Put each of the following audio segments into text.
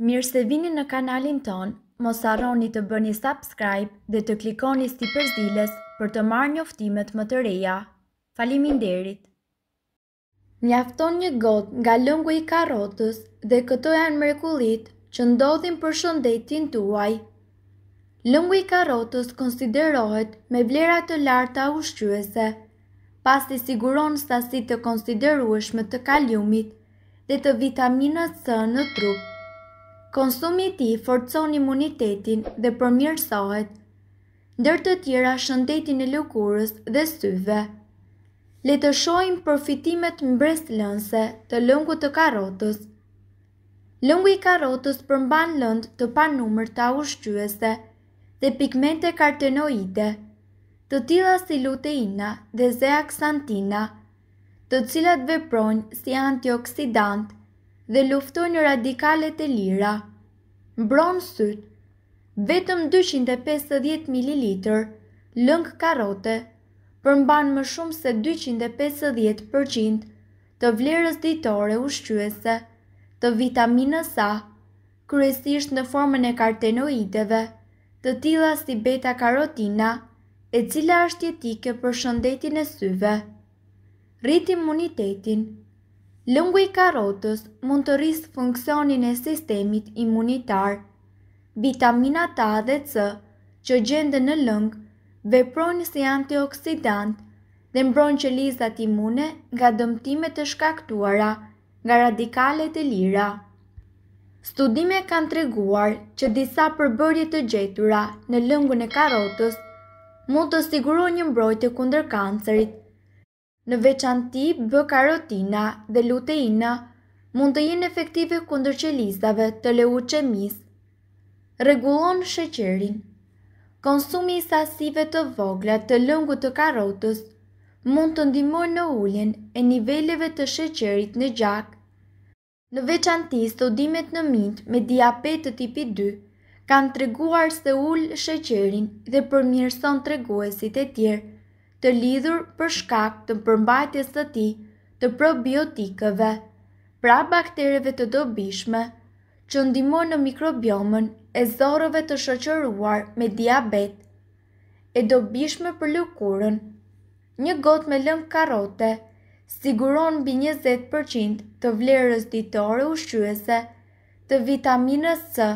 Mirë se vini në kanalin ton, mos arroni të bëni subscribe dhe të klikoni si përzilës për të marrë njoftimet më të reja. Falimin derit! Mjafton një gotë nga lëngu i karotës dhe këto janë mrekulit që ndodhin për shëndetin tuaj. Lëngu i karotës konsiderohet me vlerat të larta ushqyese, pas të siguron stasit të konsiderueshme të kaliumit dhe të vitaminat së në trupë konsumi i ti forcon imunitetin dhe përmirësohet, ndër të tjera shëndetin e lukurës dhe syve. Le të shojmë përfitimet të lëngu të karotës. Lëngu i karotës përmban lëndë të panumër të ushqyese dhe pigmente kartenoide, të tila si luteina dhe zeaxantina, të cilat veprojnë si antioksidantë dhe luftojnë radikalet e lira. Mbron syt, vetëm 250 ml lëng karote përmban më shumë se 250% të vlerës ditore ushqyese të vitaminës A, kryesisht në formën e kartenoideve, të tilla si beta-karotina, e cila është jetike për shëndetin e syve. Rrit imunitetin, Lëngu i karotës mund të rrisë funksionin e sistemit imunitar. vitamina A dhe C që gjende në lëngë veprojnë si antioksidant dhe mbron që lizat imune nga dëmtimet të shkaktuara nga radikalet e lira. Studime kanë treguar që disa përbërje të gjetura në lëngun e karotës mund të sigurojnë një mbrojtje kundër kancerit Në veçanti, bë karotina dhe luteina mund të jenë efektive kundër qelizave të leuqemis. Regulon sheqerin. Konsumi i sasive të vogla të lëngu të karotës mund të ndimor në ulljen e niveleve të sheqerit në gjak. Në veçanti, studimet në mint me diabet të tipi 2 kanë treguar se ullë sheqerin dhe përmirëson treguesit e tjerë të lidhur për shkak të përmbajtjes të ti të probiotikëve, pra baktereve të dobishme, që ndihmojnë në mikrobiomen e zorove të shëqëruar me diabet, e dobishme për lukurën, një gotë me lëmë karote, siguron mbi 20% të vlerës ditore ushqyese të vitaminës C,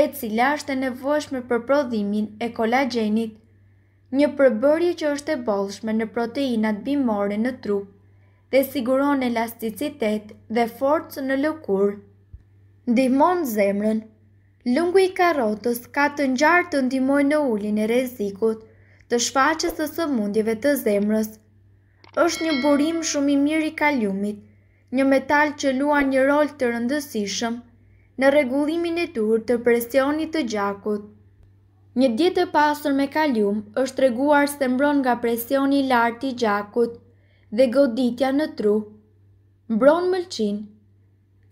e cila është e nevojshme për prodhimin e kolagenit një përbërje që është e bolshme në proteinat bimore në trup dhe siguron elasticitet dhe forcë në lëkur. Ndihmon zemrën Lungu i karotës ka të njartë të ndimoj në ullin e rezikut të shfaqës të sëmundjeve të zemrës. është një burim shumë i mirë i kaliumit, një metal që lua një rol të rëndësishëm në regullimin e tur të presionit të gjakut. Një ditë e pasur me kalium është treguar se mbron nga presioni i lartë i gjakut dhe goditja në tru. Mbron mëlçin.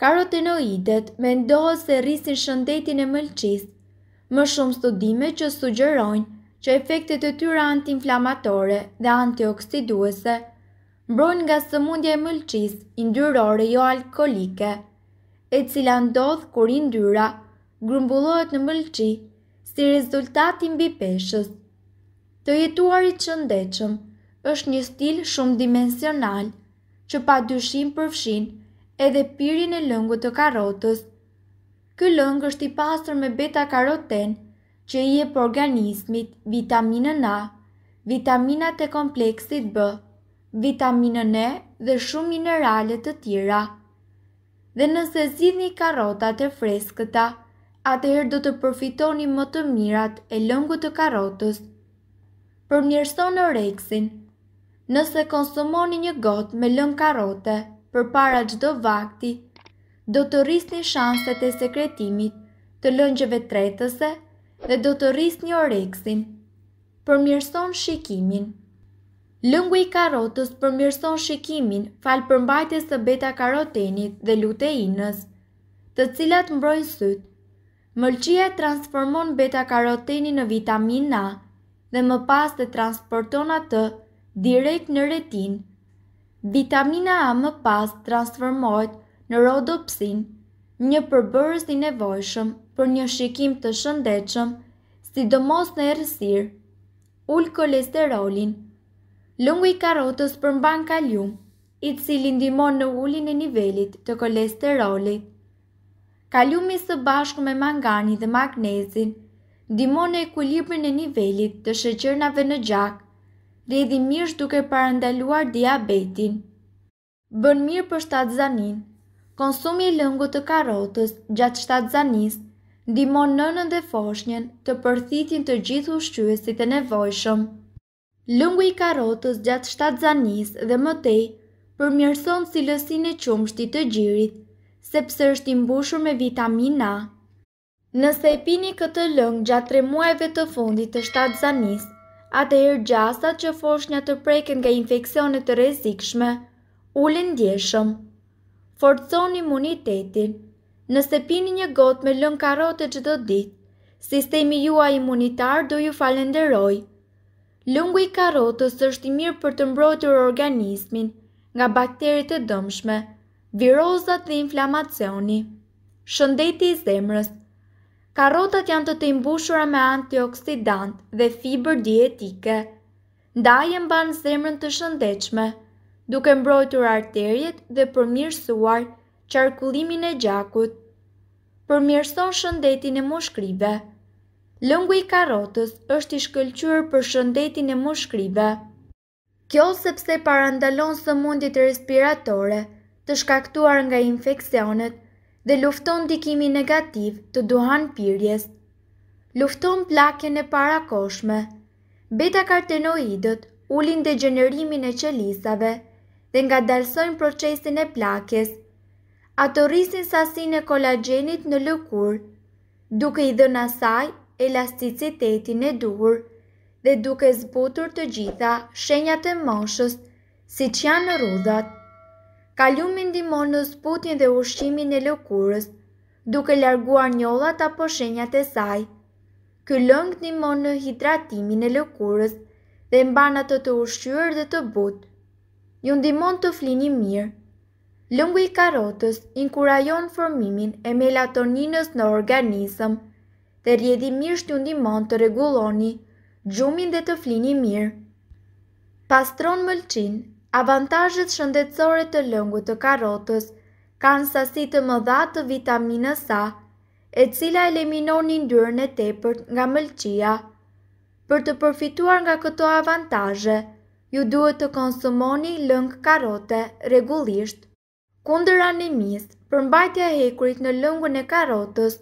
Karotenoidet mendohet se rrisin shëndetin e mëlçisë. Më shumë studime që sugjerojnë që efektet e tyre antiinflamatore dhe antioksiduese mbrojnë nga sëmundja e mëlçisë yndyrore jo alkolike, e cila ndodh kur yndyra grumbullohet në mëlçi si rezultati mbi peshës. Të jetuarit i qëndechëm është një stil shumë dimensional, që pa dyshim përfshin edhe pirin e lëngu të karotës. Ky lëngë është i pasër me beta karoten që i e organismit, vitaminën A, vitaminat e kompleksit B, vitaminën E dhe shumë mineralet të tjera. Dhe nëse zidhni karotat e freskëta, atëherë do të përfitoni më të mirat e lëngut të karotës. Përmjërson në reksin, nëse konsumoni një gotë me lëngë karote për para gjdo vakti, do të rrisni shanset e sekretimit të lëngjeve tretëse dhe do të rrisni oreksin. Përmjërson shikimin Lëngu i karotës përmjërson shikimin falë përmbajtjes të beta karotenit dhe luteinës, të cilat mbrojnë sytë Mëlqia transformon beta-karoteni në vitamin A dhe më pas të transporton atë direkt në retin. Vitamina A më pas transformohet në rodopsin, një përbërës i nevojshëm për një shikim të shëndechëm, sidomos në erësir, ul kolesterolin. Lungu i karotës përmban kalium, i cili ndimon në ullin e nivelit të kolesterolit. Kaliumi së bashku me mangani dhe magnezin, dimon e ekulibrin e nivelit të shëqërnave në gjak, redhi mirë duke parandaluar diabetin. Bën mirë për shtatë zanin, konsumi lëngu të karotës gjatë shtatë zanis, dimon nënën dhe foshnjen të përthitin të gjithu shqyësit e nevojshëm. Lëngu i karotës gjatë shtatë zanis dhe mëtej përmjërson si lësine e qumshti të gjirit sepse është i mbushur me vitamina A. Nëse e pini këtë lëngë gjatë tre muajve të fundit të shtatë zanis, atëherë gjasat që foshnja të preken nga infeksionet të rrezikshme, u ndjeshëm. Forcon imunitetin. Nëse pini një gotë me lëngë që çdo ditë, sistemi juaj imunitar do ju falenderoj. Lëngu i karotës është i mirë për të mbrojtur organizmin nga bakteret e dëmshme. Virozat dhe inflamacioni Shëndeti i zemrës Karotat janë të të imbushura me antioksidant dhe fiber dietike. Da jenë banë zemrën të shëndechme, duke mbrojtur arterjet dhe përmirësuar qarkullimin e gjakut. Përmirëson shëndetin e moshkribe Lëngu i karotës është i shkëlqyer për shëndetin e moshkribe. Kjo sepse parandalon së mundit respiratore, të shkaktuar nga infekcionet dhe lufton dikimi negativ të duhan pyrjes. Lufton plakjen e parakoshme. Beta kartenoidët ulin degenerimin e qelizave dhe ngadalsojnë procesin e plakjes. Ato rrisin sasinë e kolagjenit në lëkur, duke i dhënë asaj elasticitetin e duhur dhe duke zbutur të gjitha shenjat e moshës, siç janë rrudhat kalumin dimon në sputin dhe ushqimin e lëkurës, duke larguar njollat apo shenjat e saj. Ky lëng dimon në hidratimin e lëkurës dhe mbanat të të ushqyër dhe të but. Ju ndimon të flini mirë. Lëngu i karotës inkurajon formimin e melatoninës në organism dhe rjedhi mirë shtu ndimon të reguloni gjumin dhe të flini mirë. Pastron mëlqin Avantajët shëndetësore të lëngu të karotës kanë sasi të më dhatë të vitaminës A, e cila eliminon një ndyrën e tepërt nga mëlqia. Për të përfituar nga këto avantajë, ju duhet të konsumoni lëngë karote regullisht. Kundër anemis, përmbajtja hekurit në lëngu e karotës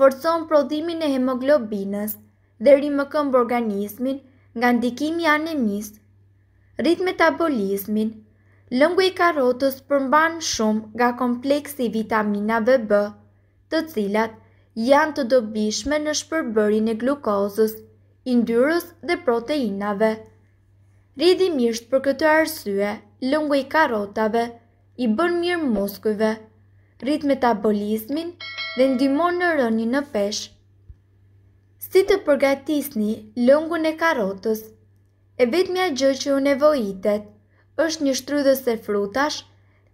forcon prodhimin e hemoglobinës dhe rimëkëm organizmin nga ndikimi anemisë rrit metabolizmin. Lëngu i karotës përmban shumë nga kompleksi vitaminave B, të cilat janë të dobishme në shpërbërin e glukozës, indyrës dhe proteinave. i mirësht për këtë arsye, lëngu i karotave i bën mirë muskujve, rrit metabolizmin dhe ndimon në rëni në peshë. Si të përgatisni lëngun e karotës? e mja gjë që u nevojitet, është një shtrydhës e frutash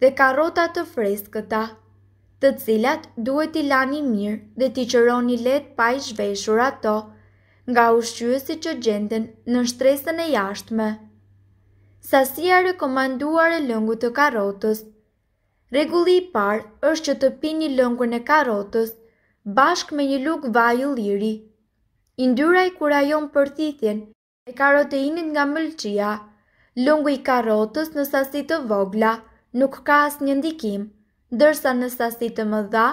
dhe karota të freskëta, të cilat duhet i lani mirë dhe t'i qëroni let pa i shveshur ato, nga ushqyësi që gjenden në shtresën e jashtme. Sasia rekomanduar e lëngu të karotës Regulli i parë është që të pini lëngun e karotës bashkë me një lukë vaj liri. Indyra i kurajon përthithjen e karoteinit nga mëlqia. Lungu i karotës në sasit të vogla nuk ka asë një ndikim, dërsa në sasit të më dha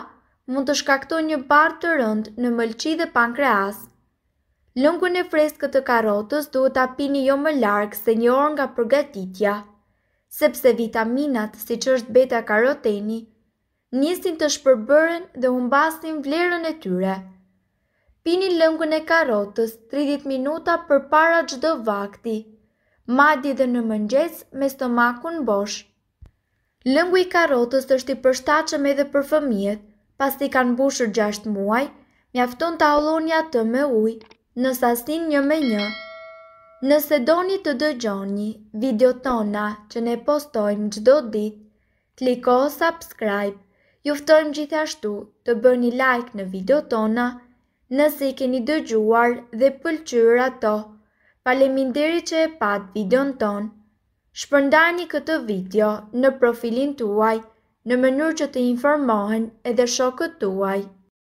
mund të shkakto një bar të rënd në mëlqi dhe pankreas. Lungu në freskët të karotës duhet të apini jo më larkë se një orë nga përgatitja, sepse vitaminat si që është beta karoteni, njësin të shpërbërën dhe humbasin vlerën e tyre pini lëngën e karotës 30 minuta për para gjdo vakti, madje dhe në mëngjes me stomakun bosh. Lëngu i karotës është i përshtachem edhe për fëmijet, pas ti kanë bushër 6 muaj, mjafton të aulonja të me uj, në sasin një me një. Nëse doni të dëgjoni video tona që ne postojmë gjdo dit, kliko subscribe, juftojmë gjithashtu të bëni like në video tona, Nëse i keni dëgjuar dhe to, ato, paleminderi që e pat videon ton, shpërndani këtë video në profilin tuaj në mënyrë që të informohen edhe shokët tuaj.